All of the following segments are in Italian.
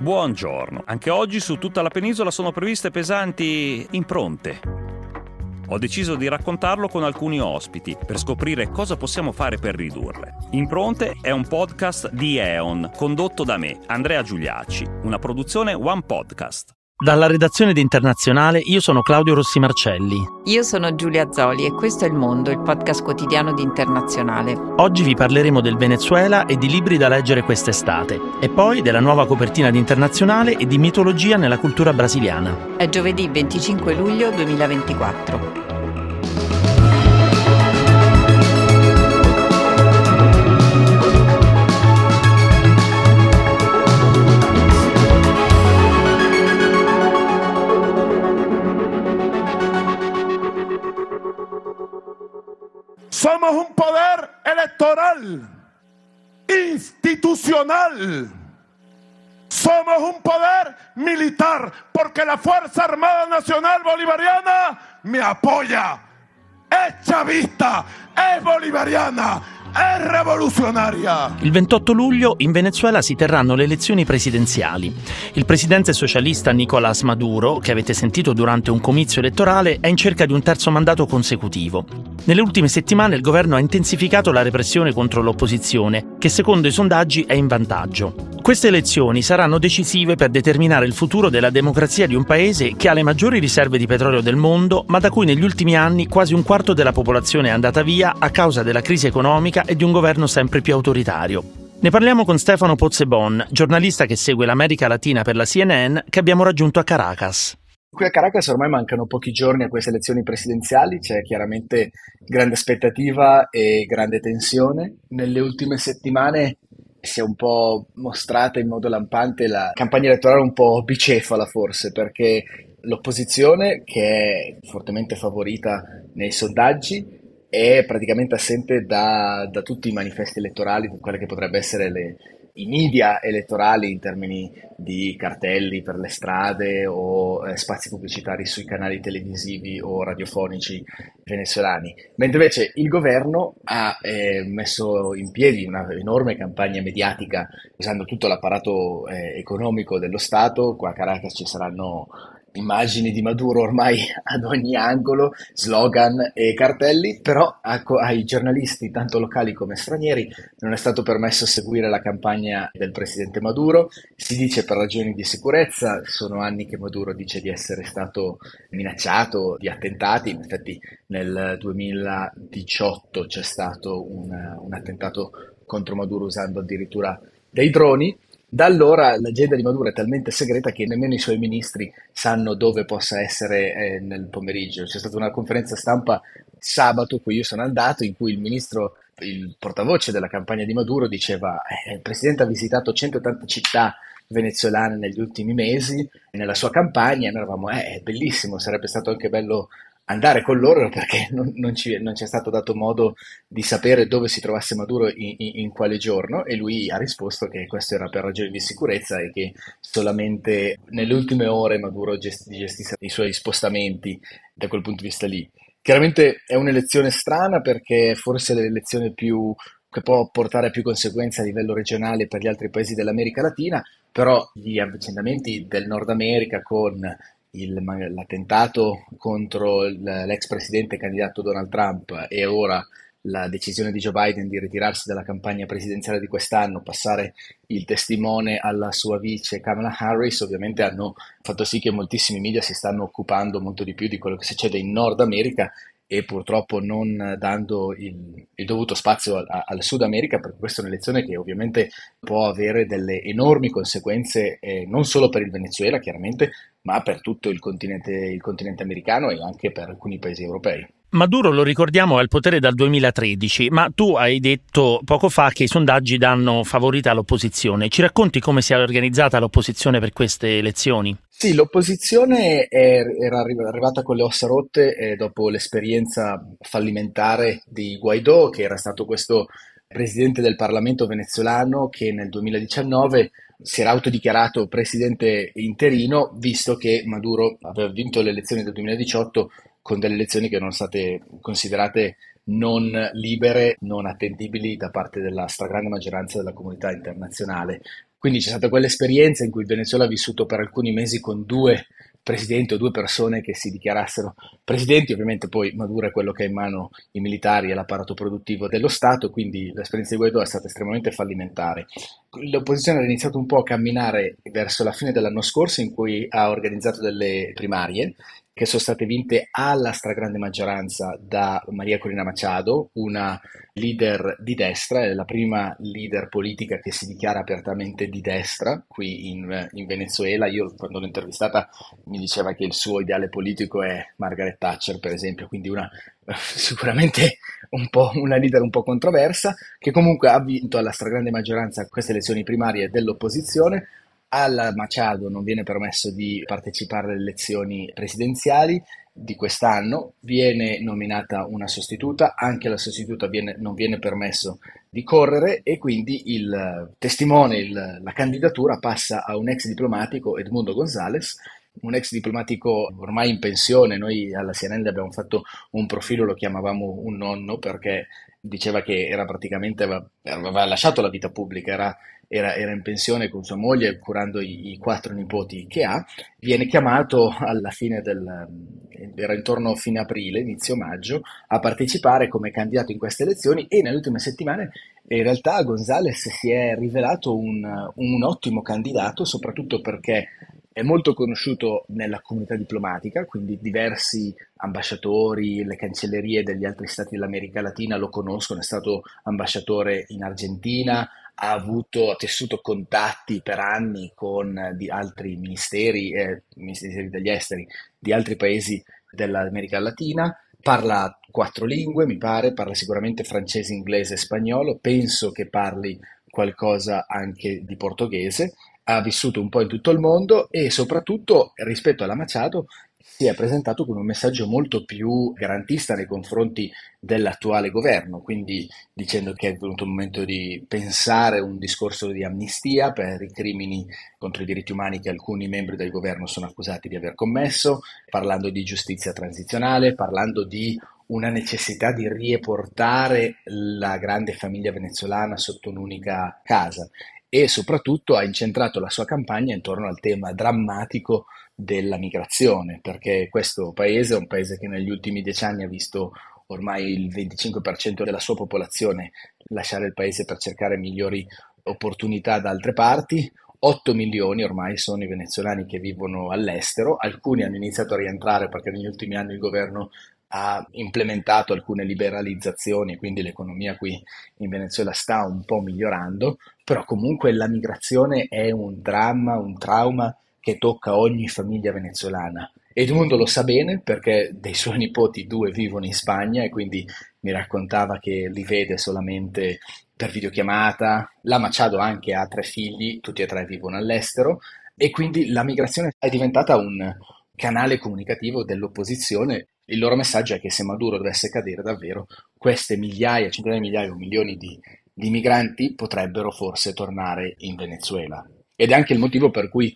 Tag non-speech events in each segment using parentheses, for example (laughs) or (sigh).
Buongiorno, anche oggi su tutta la penisola sono previste pesanti impronte. Ho deciso di raccontarlo con alcuni ospiti per scoprire cosa possiamo fare per ridurle. Impronte è un podcast di EON condotto da me, Andrea Giuliacci, una produzione One Podcast. Dalla redazione di Internazionale io sono Claudio Rossi Marcelli. Io sono Giulia Zoli e questo è Il Mondo, il podcast quotidiano di Internazionale. Oggi vi parleremo del Venezuela e di libri da leggere quest'estate e poi della nuova copertina di Internazionale e di mitologia nella cultura brasiliana. È giovedì 25 luglio 2024. Somos un poder electoral, institucional. Somos un poder militar porque la Fuerza Armada Nacional Bolivariana me apoya. Es chavista, es bolivariana, è rivoluzionaria! Il 28 luglio in Venezuela si terranno le elezioni presidenziali. Il presidente socialista Nicolás Maduro, che avete sentito durante un comizio elettorale, è in cerca di un terzo mandato consecutivo. Nelle ultime settimane il governo ha intensificato la repressione contro l'opposizione, che secondo i sondaggi è in vantaggio. Queste elezioni saranno decisive per determinare il futuro della democrazia di un paese che ha le maggiori riserve di petrolio del mondo, ma da cui negli ultimi anni quasi un quarto della popolazione è andata via a causa della crisi economica e di un governo sempre più autoritario. Ne parliamo con Stefano Pozzebon, giornalista che segue l'America Latina per la CNN, che abbiamo raggiunto a Caracas. Qui a Caracas ormai mancano pochi giorni a queste elezioni presidenziali, c'è chiaramente grande aspettativa e grande tensione. Nelle ultime settimane si è un po' mostrata in modo lampante la campagna elettorale un po' bicefala forse, perché l'opposizione, che è fortemente favorita nei sondaggi, è praticamente assente da, da tutti i manifesti elettorali, quelle che potrebbero essere le, i media elettorali in termini di cartelli per le strade o eh, spazi pubblicitari sui canali televisivi o radiofonici venezuelani, mentre invece il governo ha eh, messo in piedi un'enorme campagna mediatica usando tutto l'apparato eh, economico dello Stato, qua a Caracas ci saranno immagini di Maduro ormai (laughs) ad ogni angolo, slogan e cartelli, però ecco, ai giornalisti, tanto locali come stranieri, non è stato permesso seguire la campagna del presidente Maduro, si dice per ragioni di sicurezza, sono anni che Maduro dice di essere stato minacciato di attentati, in effetti nel 2018 c'è stato un, un attentato contro Maduro usando addirittura dei droni, da allora l'agenda di Maduro è talmente segreta che nemmeno i suoi ministri sanno dove possa essere eh, nel pomeriggio. C'è stata una conferenza stampa sabato, cui io sono andato, in cui il ministro il portavoce della campagna di Maduro diceva eh, il presidente ha visitato 180 città venezuelane negli ultimi mesi nella sua campagna noi eravamo eh, è bellissimo sarebbe stato anche bello andare con loro perché non, non, ci, non, ci, è stato dato modo di sapere dove si trovasse Maduro in, in, in, quale giorno e lui ha risposto che questo era per ragioni di sicurezza e che solamente nelle ultime ore Maduro gest- gestisse i suoi spostamenti da quel punto di vista lì. Chiaramente è un'elezione strana perché forse è l'elezione più che può portare a più conseguenze a livello regionale per gli altri paesi dell'America Latina, però gli avvicinamenti del Nord America con il, l'attentato contro l'ex presidente candidato Donald Trump e ora la decisione di Joe Biden di ritirarsi dalla campagna presidenziale di quest'anno, passare il testimone alla sua vice Kamala Harris, ovviamente hanno fatto sì che moltissimi media si stanno occupando molto di più di quello che succede in Nord America e purtroppo non dando il, il dovuto spazio al, Sud America, perché questa è un'elezione che ovviamente può avere delle enormi conseguenze eh, non solo per il Venezuela, chiaramente, ma per tutto il continente, il continente americano e anche per alcuni paesi europei. Maduro, lo ricordiamo, è al potere dal 2013, ma tu hai detto poco fa che i sondaggi danno favorita all'opposizione. Ci racconti come si è organizzata l'opposizione per queste elezioni? Sì, l'opposizione era arrivata con le ossa rotte eh, dopo l'esperienza fallimentare di Guaidó, che era stato questo presidente del Parlamento venezuelano che nel 2019 si era autodichiarato presidente interino, visto che Maduro aveva vinto le elezioni del 2018 con delle elezioni che erano state considerate non libere, non attendibili da parte della stragrande maggioranza della comunità internazionale. Quindi c'è stata quell'esperienza in cui il Venezuela ha vissuto per alcuni mesi con due presidente o due persone che si dichiarassero presidenti, ovviamente poi Maduro è quello che ha in mano i militari e l'apparato produttivo dello Stato, quindi l'esperienza di Guaidó è stata estremamente fallimentare. L'opposizione ha iniziato un po' a camminare verso la fine dell'anno scorso in cui ha organizzato delle primarie che sono state vinte alla stragrande maggioranza da Maria Corina Machado, una leader di destra, è la prima leader politica che si dichiara apertamente di destra qui in, in Venezuela. Io quando l'ho intervistata mi diceva che il suo ideale politico è Margaret Thatcher, per esempio, quindi una (laughs) sicuramente un una leader un po' controversa, che comunque ha vinto alla stragrande maggioranza queste elezioni primarie dell'opposizione, alla Machado non viene permesso di partecipare alle elezioni presidenziali di quest'anno, viene nominata una sostituta, anche la sostituta viene, non viene permesso di correre e quindi il testimone, il, la candidatura passa a un ex diplomatico Edmundo Gonzalez. un ex diplomatico ormai in pensione, noi alla CNN abbiamo fatto un profilo, lo chiamavamo un nonno perché diceva che era praticamente aveva, lasciato la vita pubblica, era, era, era, in pensione con sua moglie curando i, i, quattro nipoti che ha, viene chiamato alla fine del, era intorno a fine aprile, inizio maggio, a partecipare come candidato in queste elezioni e nelle ultime settimane in realtà Gonzales si è rivelato un, un ottimo candidato, soprattutto perché è molto conosciuto nella comunità diplomatica, quindi diversi ambasciatori, le cancellerie degli altri stati dell'America Latina lo conoscono, è stato ambasciatore in Argentina, ha avuto, ha tessuto contatti per anni con eh, di altri ministeri, eh, ministeri degli esteri di altri paesi dell'America Latina, parla quattro lingue, mi pare, parla sicuramente francese, inglese e spagnolo, penso che parli qualcosa anche di portoghese ha vissuto un po' in tutto il mondo e soprattutto rispetto alla Machado si è presentato con un messaggio molto più garantista nei confronti dell'attuale governo, quindi dicendo che è venuto il momento di pensare un discorso di amnistia per i crimini contro i diritti umani che alcuni membri del governo sono accusati di aver commesso, parlando di giustizia transizionale, parlando di una necessità di riportare la grande famiglia venezuelana sotto un'unica casa e soprattutto ha incentrato la sua campagna intorno al tema drammatico della migrazione, perché questo paese è un paese che negli ultimi dieci anni ha visto ormai il 25% della sua popolazione lasciare il paese per cercare migliori opportunità da altre parti, 8 milioni ormai sono i venezuelani che vivono all'estero, alcuni hanno iniziato a rientrare perché negli ultimi anni il governo ha implementato alcune liberalizzazioni, quindi l'economia qui in Venezuela sta un po' migliorando, però comunque la migrazione è un dramma, un trauma che tocca ogni famiglia venezuelana. Edmundo lo sa bene perché dei suoi nipoti due vivono in Spagna e quindi mi raccontava che li vede solamente per videochiamata. La Machado anche ha tre figli, tutti e tre vivono all'estero e quindi la migrazione è diventata un canale comunicativo dell'opposizione il loro messaggio è che se Maduro dovesse cadere davvero, queste migliaia, centinaia di migliaia o milioni di, di migranti potrebbero forse tornare in Venezuela. Ed è anche il motivo per cui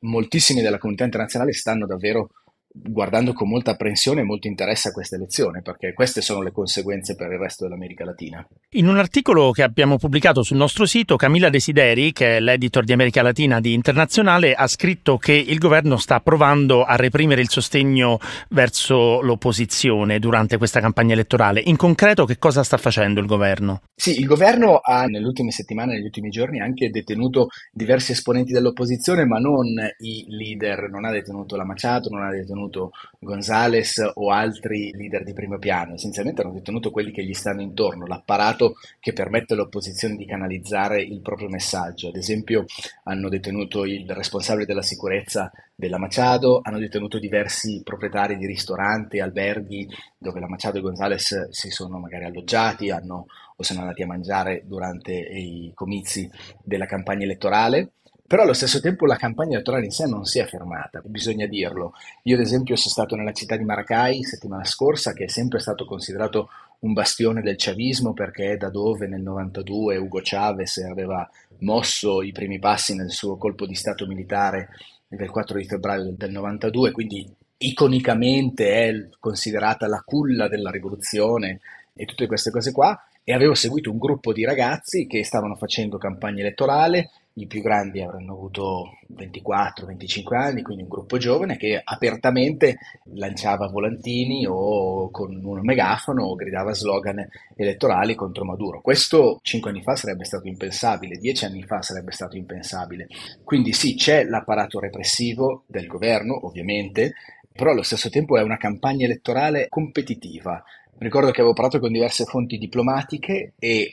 moltissimi della comunità internazionale stanno davvero guardando con molta apprensione e molto interesse a questa elezione, perché queste sono le conseguenze per il resto dell'America Latina. In un articolo che abbiamo pubblicato sul nostro sito, Camilla Desideri, che è l'editor di America Latina di Internazionale, ha scritto che il governo sta provando a reprimere il sostegno verso l'opposizione durante questa campagna elettorale. In concreto che cosa sta facendo il governo? Sì, il governo ha nelle ultime settimane, negli ultimi giorni, anche detenuto diversi esponenti dell'opposizione, ma non i leader, non ha detenuto la Machado, non ha detenuto detenuto Gonzales o altri leader di primo piano, essenzialmente hanno detenuto quelli che gli stanno intorno, l'apparato che permette all'opposizione di canalizzare il proprio messaggio. Ad esempio hanno detenuto il responsabile della sicurezza della Machado, hanno detenuto diversi proprietari di ristoranti, alberghi dove la Machado e Gonzales si sono magari alloggiati, hanno, o sono andati a mangiare durante i comizi della campagna elettorale però allo stesso tempo la campagna elettorale in sé non si è fermata, bisogna dirlo. Io ad esempio sono stato nella città di Maracay settimana scorsa, che è sempre stato considerato un bastione del chavismo perché è da dove nel 92 Hugo Chavez aveva mosso i primi passi nel suo colpo di stato militare del 4 di febbraio del 92, quindi iconicamente è considerata la culla della rivoluzione e tutte queste cose qua e avevo seguito un gruppo di ragazzi che stavano facendo campagna elettorale i più grandi avranno avuto 24-25 anni, quindi un gruppo giovane che apertamente lanciava volantini o con un megafono o gridava slogan elettorali contro Maduro. Questo 5 anni fa sarebbe stato impensabile, 10 anni fa sarebbe stato impensabile. Quindi sì, c'è l'apparato repressivo del governo, ovviamente, però allo stesso tempo è una campagna elettorale competitiva. Ricordo che avevo parlato con diverse fonti diplomatiche e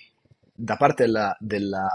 da parte della, della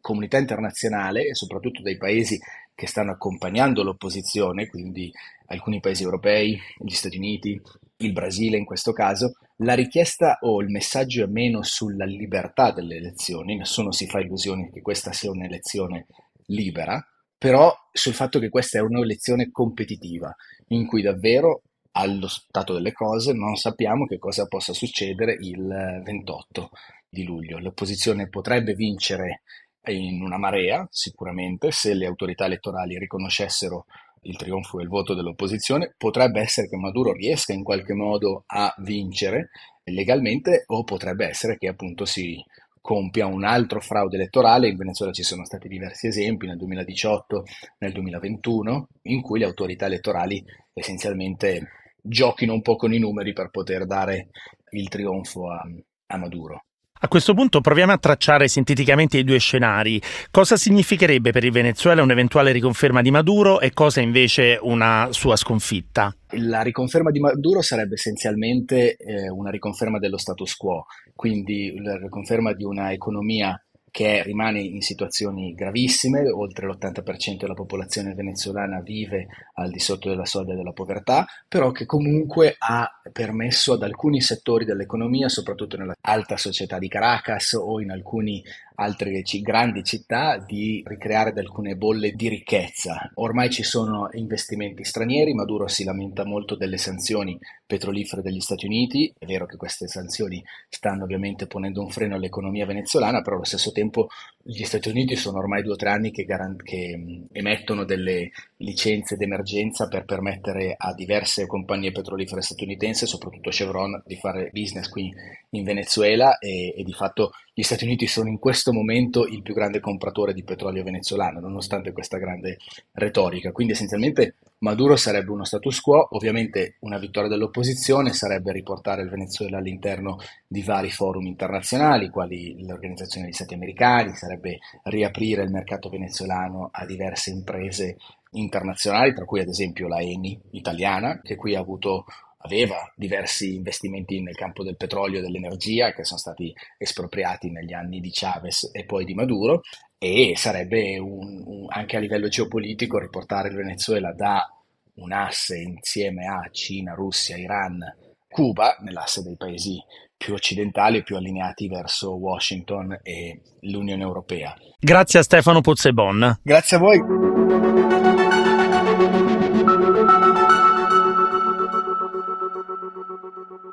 comunità internazionale e soprattutto dei paesi che stanno accompagnando l'opposizione, quindi alcuni paesi europei, gli Stati Uniti, il Brasile in questo caso, la richiesta o il messaggio è meno sulla libertà delle elezioni, nessuno si fa illusioni che questa sia un'elezione libera, però sul fatto che questa è un'elezione competitiva, in cui davvero allo stato delle cose non sappiamo che cosa possa succedere il 28 eh, di luglio. L'opposizione potrebbe vincere in una marea, sicuramente, se le autorità elettorali riconoscessero il trionfo e il voto dell'opposizione, potrebbe essere che Maduro riesca in qualche modo a vincere legalmente o potrebbe essere che appunto si compia un altro fraude elettorale, in Venezuela ci sono stati diversi esempi nel 2018, nel 2021, in cui le autorità elettorali essenzialmente giochino un po' con i numeri per poter dare il trionfo a, a Maduro. A questo punto proviamo a tracciare sinteticamente i due scenari. Cosa significherebbe per il Venezuela un'eventuale riconferma di Maduro e cosa invece una sua sconfitta? La riconferma di Maduro sarebbe essenzialmente eh, una riconferma dello status quo, quindi la riconferma di una economia che rimane in situazioni gravissime, oltre l'80% della popolazione venezuelana vive al di sotto della soglia della povertà, però che comunque ha permesso ad alcuni settori dell'economia, soprattutto nell'alta società di Caracas o in alcuni altre c- grandi città di ricreare alcune bolle di ricchezza. Ormai ci sono investimenti stranieri, Maduro si lamenta molto delle sanzioni petrolifere degli Stati Uniti, è vero che queste sanzioni stanno ovviamente ponendo un freno all'economia venezuelana, però allo stesso tempo gli Stati Uniti sono ormai due o tre anni che, garan- che, emettono delle licenze d'emergenza per permettere a diverse compagnie petrolifere statunitense, soprattutto Chevron, di fare business qui in Venezuela e, e di fatto gli Stati Uniti sono in questo momento il più grande compratore di petrolio venezuelano, nonostante questa grande retorica. Quindi essenzialmente Maduro sarebbe uno status quo, ovviamente una vittoria dell'opposizione sarebbe riportare il Venezuela all'interno di vari forum internazionali, quali l'Organizzazione degli Stati Americani, sarebbe riaprire il mercato venezuelano a diverse imprese internazionali, tra cui ad esempio la ENI italiana, che qui ha avuto aveva diversi investimenti nel campo del petrolio e dell'energia che sono stati espropriati negli anni di Chavez e poi di Maduro e sarebbe un, un, anche a livello geopolitico riportare il Venezuela da un asse insieme a Cina, Russia, Iran, Cuba, nell'asse dei paesi più occidentali e più allineati verso Washington e l'Unione Europea. Grazie a Stefano Pozzebon. Grazie a voi.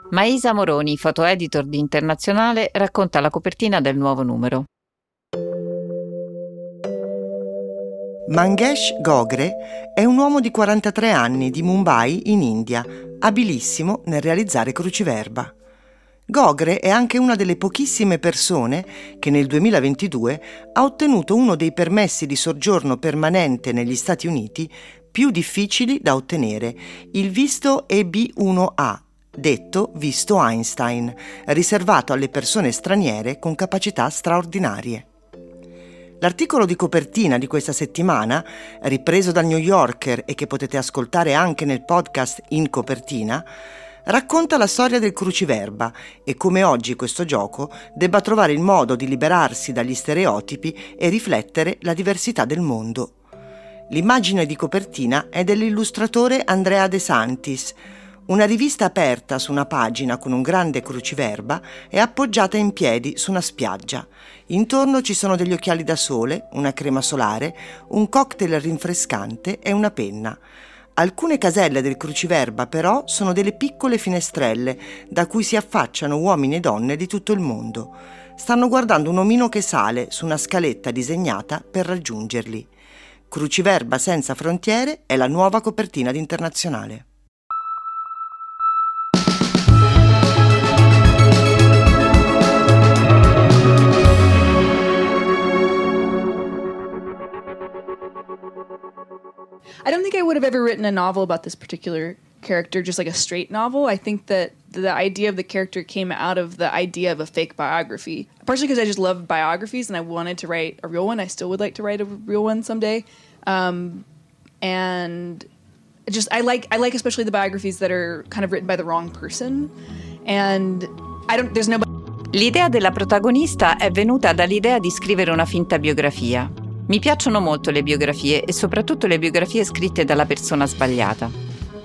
Maisa Moroni, foto editor di Internazionale, racconta la copertina del nuovo numero. Mangesh Gogre è un uomo di 43 anni di Mumbai in India, abilissimo nel realizzare cruciverba. Gogre è anche una delle pochissime persone che nel 2022 ha ottenuto uno dei permessi di soggiorno permanente negli Stati Uniti più difficili da ottenere, il visto EB1A, detto visto Einstein, riservato alle persone straniere con capacità straordinarie. L'articolo di copertina di questa settimana, ripreso dal New Yorker e che potete ascoltare anche nel podcast In copertina, racconta la storia del cruciverba e come oggi questo gioco debba trovare il modo di liberarsi dagli stereotipi e riflettere la diversità del mondo. L'immagine di copertina è dell'illustratore Andrea De Santis, una rivista aperta su una pagina con un grande cruciverba è appoggiata in piedi su una spiaggia. Intorno ci sono degli occhiali da sole, una crema solare, un cocktail rinfrescante e una penna. Alcune caselle del cruciverba però sono delle piccole finestrelle da cui si affacciano uomini e donne di tutto il mondo. Stanno guardando un omino che sale su una scaletta disegnata per raggiungerli. Cruciverba senza frontiere è la nuova copertina internazionale. I don't think I would have ever written a novel about this particular character, just like a straight novel. I think that the idea of the character came out of the idea of a fake biography, partially because I just love biographies and I wanted to write a real one. I still would like to write a real one someday, um, and just I like I like especially the biographies that are kind of written by the wrong person, and I don't. There's no. L'idea della protagonista è venuta dall'idea di scrivere una finta biografia. Mi piacciono molto le biografie e soprattutto le biografie scritte dalla persona sbagliata.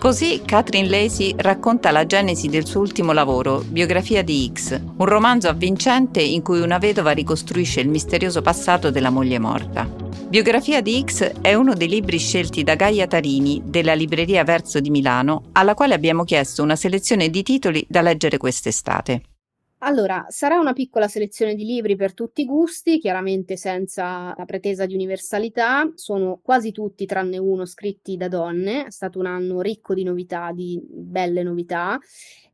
Così Catherine Lacey racconta la genesi del suo ultimo lavoro, Biografia di X, un romanzo avvincente in cui una vedova ricostruisce il misterioso passato della moglie morta. Biografia di X è uno dei libri scelti da Gaia Tarini della libreria Verso di Milano, alla quale abbiamo chiesto una selezione di titoli da leggere quest'estate. Allora, sarà una piccola selezione di libri per tutti i gusti, chiaramente senza la pretesa di universalità, sono quasi tutti tranne uno scritti da donne, è stato un anno ricco di novità, di belle novità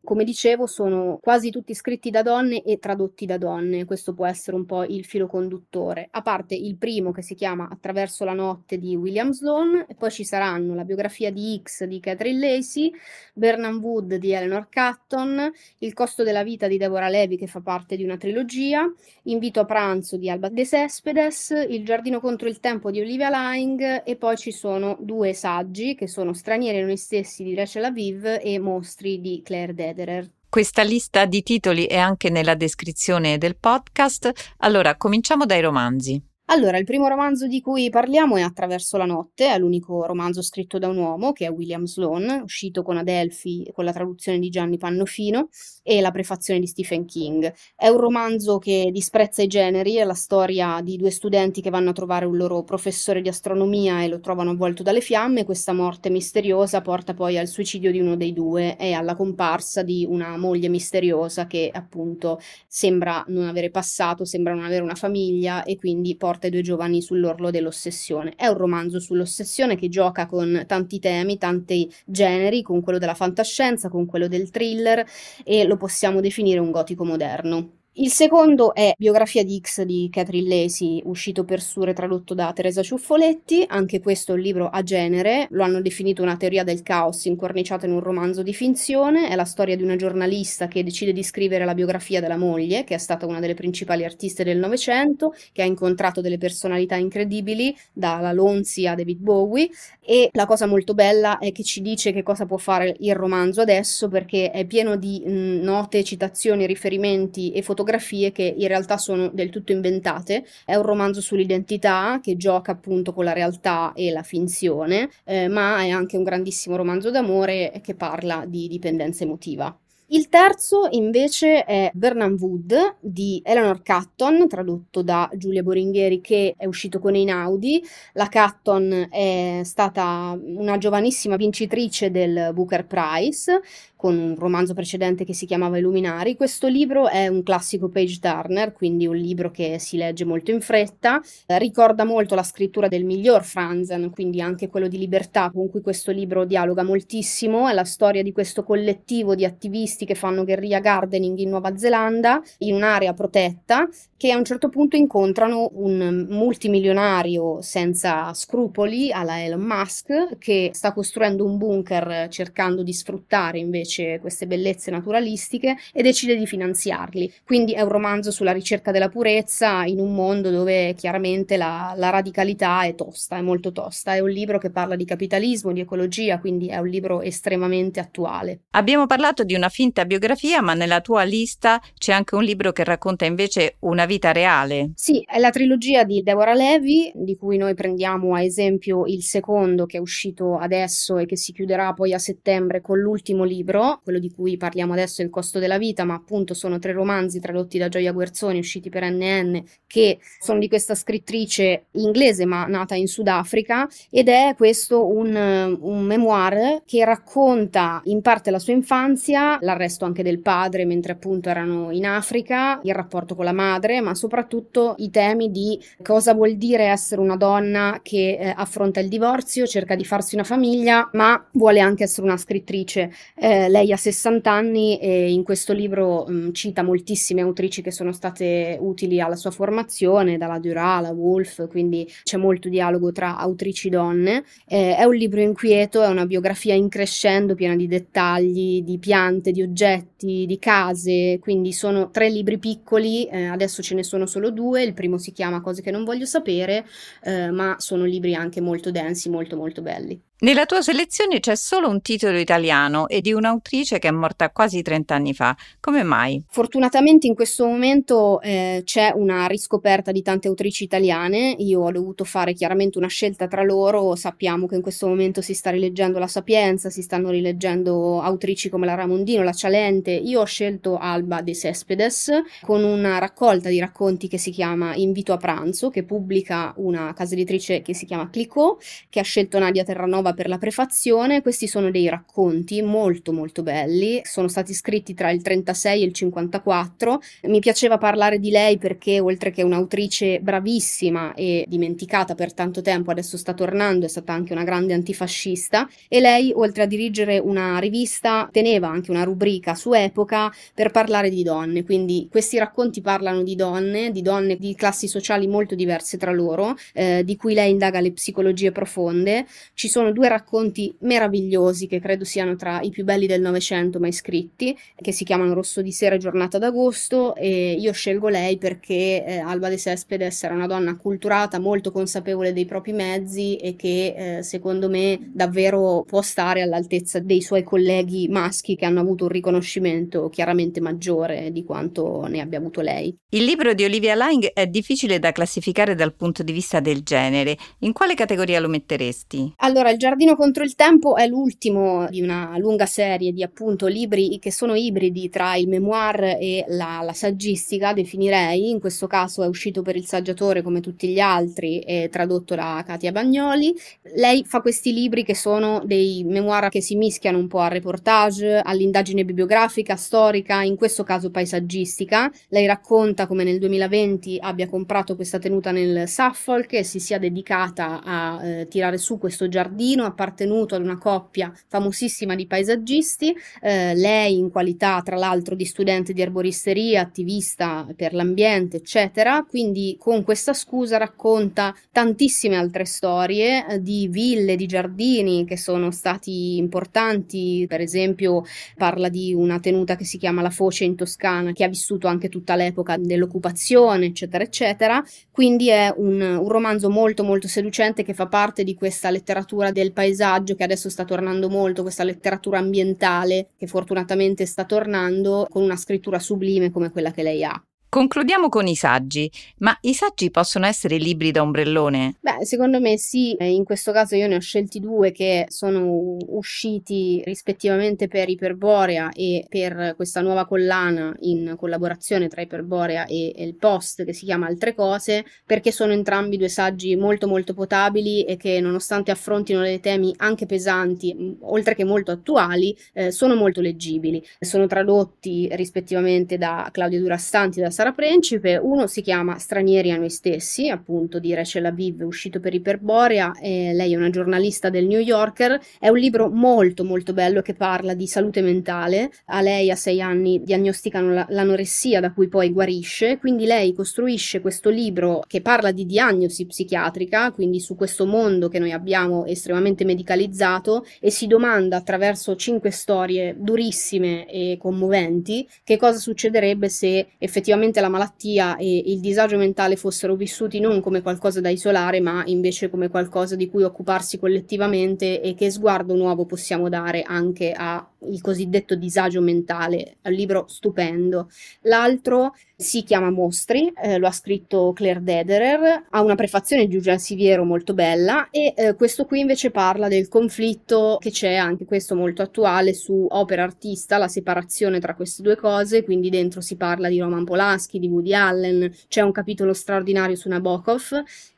come dicevo, sono quasi tutti scritti da donne e tradotti da donne, questo può essere un po' il filo conduttore, a parte il primo che si chiama Attraverso la notte di William Sloan, e poi ci saranno la biografia di X di Catherine Lacey, Bernan Wood di Eleanor Catton, Il costo della vita di Deborah Levy che fa parte di una trilogia, Invito a pranzo di Alba De Cespedes, Il giardino contro il tempo di Olivia Laing e poi ci sono due saggi che sono Stranieri noi stessi di Rachel Aviv e Mostri di Claire Dale. Federer. Questa lista di titoli è anche nella descrizione del podcast. Allora, cominciamo dai romanzi. Allora, il primo romanzo di cui parliamo è Attraverso la notte, è l'unico romanzo scritto da un uomo che è William Sloan, uscito con Adelphi con la traduzione di Gianni Pannofino e la prefazione di Stephen King. È un romanzo che disprezza i generi, è la storia di due studenti che vanno a trovare un loro professore di astronomia e lo trovano avvolto dalle fiamme. Questa morte misteriosa porta poi al suicidio di uno dei due e alla comparsa di una moglie misteriosa che appunto sembra non avere passato, sembra non avere una famiglia e quindi porta i due giovani sull'orlo dell'ossessione. È un romanzo sull'ossessione che gioca con tanti temi, tanti generi, con quello della fantascienza, con quello del thriller e lo possiamo definire un gotico moderno. Il secondo è Biografia di X di Catherine Lacey, uscito per Sure tradotto da Teresa Ciuffoletti, anche questo è un libro a genere, lo hanno definito una teoria del caos incorniciata in un romanzo di finzione, è la storia di una giornalista che decide di scrivere la biografia della moglie, che è stata una delle principali artiste del Novecento, che ha incontrato delle personalità incredibili, dalla Lonzi a David Bowie, e la cosa molto bella è che ci dice che cosa può fare il romanzo adesso perché è pieno di note, citazioni, riferimenti e fotografie fotografie che in realtà sono del tutto inventate. È un romanzo sull'identità che gioca appunto con la realtà e la finzione, eh, ma è anche un grandissimo romanzo d'amore che parla di dipendenza emotiva. Il terzo invece è Vernon Wood di Eleanor Catton, tradotto da Giulia Boringhieri, che è uscito con Einaudi. La Catton è stata una giovanissima vincitrice del Booker Prize con un romanzo precedente che si chiamava Illuminari. Questo libro è un classico page turner, quindi un libro che si legge molto in fretta, eh, ricorda molto la scrittura del miglior Franzen, quindi anche quello di Libertà, con cui questo libro dialoga moltissimo, è la storia di questo collettivo di attivisti che fanno guerriglia gardening in Nuova Zelanda, in un'area protetta, che a un certo punto incontrano un multimilionario senza scrupoli alla Elon Musk che sta costruendo un bunker cercando di sfruttare invece invece queste bellezze naturalistiche e decide di finanziarli. Quindi è un romanzo sulla ricerca della purezza in un mondo dove chiaramente la, la radicalità è tosta, è molto tosta. È un libro che parla di capitalismo, di ecologia, quindi è un libro estremamente attuale. Abbiamo parlato di una finta biografia, ma nella tua lista c'è anche un libro che racconta invece una vita reale. Sì, è la trilogia di Deborah Levy, di cui noi prendiamo a esempio il secondo che è uscito adesso e che si chiuderà poi a settembre con l'ultimo libro quello di cui parliamo adesso è Il costo della vita, ma appunto sono tre romanzi tradotti da Gioia Guerzoni, usciti per NN, che sono di questa scrittrice inglese ma nata in Sudafrica ed è questo un, un memoir che racconta in parte la sua infanzia, l'arresto anche del padre mentre appunto erano in Africa, il rapporto con la madre, ma soprattutto i temi di cosa vuol dire essere una donna che eh, affronta il divorzio, cerca di farsi una famiglia, ma vuole anche essere una scrittrice. Eh, lei ha 60 anni e in questo libro mh, cita moltissime autrici che sono state utili alla sua formazione, dalla Dura alla Wolf, quindi c'è molto dialogo tra autrici donne. Eh, è un libro inquieto, è una biografia in crescendo, piena di dettagli, di piante, di oggetti, di case, quindi sono tre libri piccoli, eh, adesso ce ne sono solo due, il primo si chiama Cose che non voglio sapere, eh, ma sono libri anche molto densi, molto molto belli. Nella tua selezione c'è solo un titolo italiano e di un'autrice che è morta quasi 30 anni fa. Come mai? Fortunatamente in questo momento eh, c'è una riscoperta di tante autrici italiane. Io ho dovuto fare chiaramente una scelta tra loro. Sappiamo che in questo momento si sta rileggendo La Sapienza, si stanno rileggendo autrici come la Ramondino, la Cialente. Io ho scelto Alba de Cespedes con una raccolta di racconti che si chiama Invito a pranzo, che pubblica una casa editrice che si chiama Clicot, che ha scelto Nadia Terranova per la prefazione, questi sono dei racconti molto molto belli, sono stati scritti tra il 36 e il 54. Mi piaceva parlare di lei perché oltre che un'autrice bravissima e dimenticata per tanto tempo, adesso sta tornando, è stata anche una grande antifascista e lei oltre a dirigere una rivista teneva anche una rubrica su epoca per parlare di donne, quindi questi racconti parlano di donne, di donne di classi sociali molto diverse tra loro, eh, di cui lei indaga le psicologie profonde. Ci sono due due racconti meravigliosi che credo siano tra i più belli del Novecento mai scritti, che si chiamano Rosso di sera e Giornata d'agosto e io scelgo lei perché eh, Alba de Cespedes era una donna culturata, molto consapevole dei propri mezzi e che eh, secondo me davvero può stare all'altezza dei suoi colleghi maschi che hanno avuto un riconoscimento chiaramente maggiore di quanto ne abbia avuto lei. Il libro di Olivia Lang è difficile da classificare dal punto di vista del genere. In quale categoria lo metteresti? Allora, il Giardino contro il tempo è l'ultimo di una lunga serie di appunto libri che sono ibridi tra il memoir e la, la saggistica, definirei. In questo caso è uscito per il saggiatore come tutti gli altri e tradotto da Katia Bagnoli. Lei fa questi libri che sono dei memoir che si mischiano un po' al reportage, all'indagine bibliografica, storica, in questo caso paesaggistica. Lei racconta come nel 2020 abbia comprato questa tenuta nel Suffolk e si sia dedicata a eh, tirare su questo giardino Torino appartenuto ad una coppia famosissima di paesaggisti, eh, lei in qualità tra l'altro di studente di erboristeria, attivista per l'ambiente, eccetera, quindi con questa scusa racconta tantissime altre storie eh, di ville, di giardini che sono stati importanti, per esempio parla di una tenuta che si chiama La Foce in Toscana, che ha vissuto anche tutta l'epoca dell'occupazione, eccetera, eccetera, quindi è un, un romanzo molto molto seducente che fa parte di questa letteratura del del paesaggio che adesso sta tornando molto, questa letteratura ambientale che fortunatamente sta tornando con una scrittura sublime come quella che lei ha. Concludiamo con i saggi, ma i saggi possono essere libri da ombrellone? Beh, secondo me sì, eh, in questo caso io ne ho scelti due che sono usciti rispettivamente per Iperborea e per questa nuova collana in collaborazione tra Iperborea e, il Post che si chiama Altre cose, perché sono entrambi due saggi molto molto potabili e che nonostante affrontino dei temi anche pesanti, oltre che molto attuali, eh, sono molto leggibili. Sono tradotti rispettivamente da Claudio Durastanti da San Sara Principe, uno si chiama Stranieri a noi stessi, appunto di Rachel Aviv, uscito per Iperborea, E lei è una giornalista del New Yorker, è un libro molto molto bello che parla di salute mentale, a lei a sei anni diagnosticano la, l'anoressia da cui poi guarisce, quindi lei costruisce questo libro che parla di diagnosi psichiatrica, quindi su questo mondo che noi abbiamo estremamente medicalizzato e si domanda attraverso cinque storie durissime e commoventi che cosa succederebbe se effettivamente probabilmente la malattia e il disagio mentale fossero vissuti non come qualcosa da isolare, ma invece come qualcosa di cui occuparsi collettivamente e che sguardo nuovo possiamo dare anche a il cosiddetto disagio mentale, è un libro stupendo. L'altro si chiama Mostri, eh, lo ha scritto Claire Dederer, ha una prefazione di Giulia Siviero molto bella e eh, questo qui invece parla del conflitto che c'è, anche questo molto attuale, su opera-artista, la separazione tra queste due cose, quindi dentro si parla di Roman Polanski, di Woody Allen, c'è un capitolo straordinario su Nabokov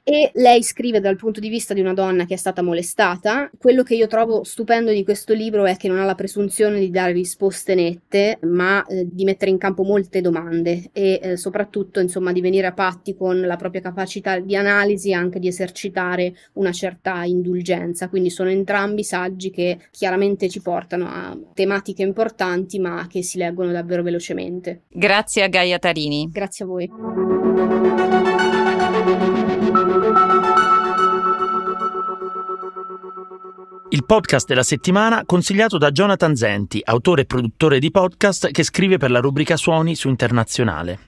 e lei scrive dal punto di vista di una donna che è stata molestata. Quello che io trovo stupendo di questo libro è che non ha la presunzione di dare risposte nette, ma eh, di mettere in campo molte domande e eh, soprattutto, insomma, di venire a patti con la propria capacità di analisi e anche di esercitare una certa indulgenza. Quindi sono entrambi saggi che chiaramente ci portano a tematiche importanti, ma che si leggono davvero velocemente. Grazie a Gaia Tarini. Grazie a voi. il podcast della settimana consigliato da Jonathan Zenti, autore e produttore di podcast che scrive per la rubrica Suoni su Internazionale.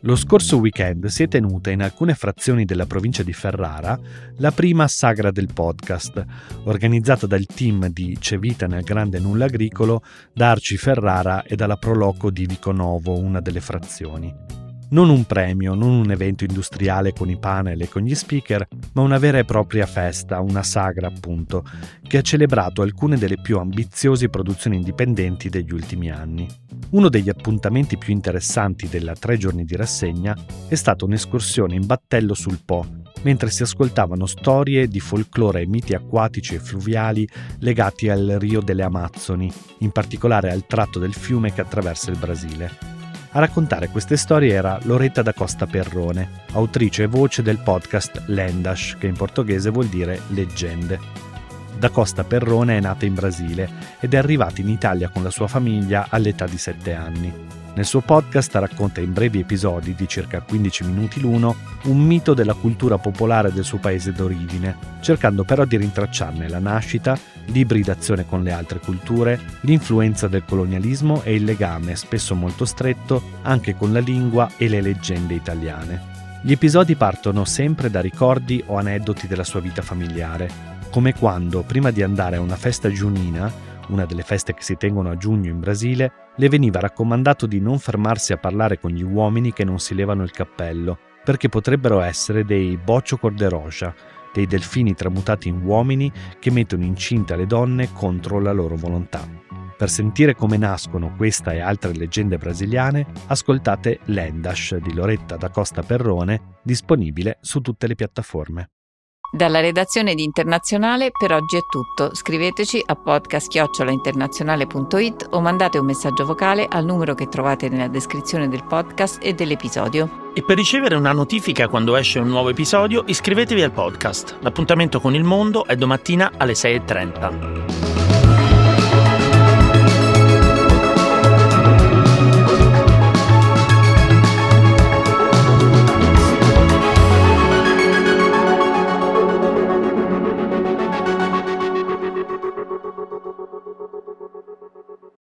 Lo scorso weekend si è tenuta in alcune frazioni della provincia di Ferrara la prima sagra del podcast, organizzata dal team di Cevita nel Grande Nulla Agricolo, da Arci Ferrara e dalla Proloco di Viconovo, una delle frazioni. Non un premio, non un evento industriale con i panel e con gli speaker, ma una vera e propria festa, una sagra appunto, che ha celebrato alcune delle più ambiziose produzioni indipendenti degli ultimi anni. Uno degli appuntamenti più interessanti della tre giorni di rassegna è stata un'escursione in battello sul Po, mentre si ascoltavano storie di folklore e miti acquatici e fluviali legati al Rio delle Amazzoni, in particolare al tratto del fiume che attraversa il Brasile. A raccontare queste storie era Loretta da Costa Perrone, autrice e voce del podcast Lendash, che in portoghese vuol dire leggende. Da Costa Perrone è nata in Brasile ed è arrivata in Italia con la sua famiglia all'età di 7 anni. Nel suo podcast racconta in brevi episodi di circa 15 minuti l'uno un mito della cultura popolare del suo paese d'origine, cercando però di rintracciarne la nascita, l'ibridazione con le altre culture, l'influenza del colonialismo e il legame, spesso molto stretto, anche con la lingua e le leggende italiane. Gli episodi partono sempre da ricordi o aneddoti della sua vita familiare, come quando, prima di andare a una festa giunina, una delle feste che si tengono a giugno in Brasile, le veniva raccomandato di non fermarsi a parlare con gli uomini che non si levano il cappello, perché potrebbero essere dei boccio corderocia, dei delfini tramutati in uomini che mettono incinta le donne contro la loro volontà. Per sentire come nascono questa e altre leggende brasiliane, ascoltate Lendash di Loretta da Costa Perrone, disponibile su tutte le piattaforme. Dalla redazione di Internazionale per oggi è tutto. Scriveteci a podcastchiocciolainternazionale.it o mandate un messaggio vocale al numero che trovate nella descrizione del podcast e dell'episodio. E per ricevere una notifica quando esce un nuovo episodio, iscrivetevi al podcast. L'appuntamento con il mondo è domattina alle 6.30.